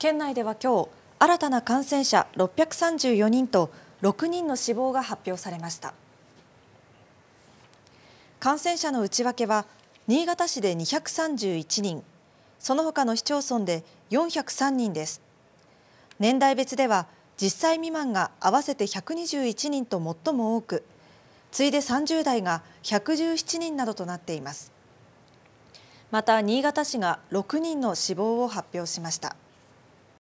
県内では今日新たな感染者634人と6人の死亡が発表されました感染者の内訳は新潟市で231人その他の市町村で403人です年代別では10歳未満が合わせて121人と最も多く次いで30代が117人などとなっていますまた新潟市が6人の死亡を発表しました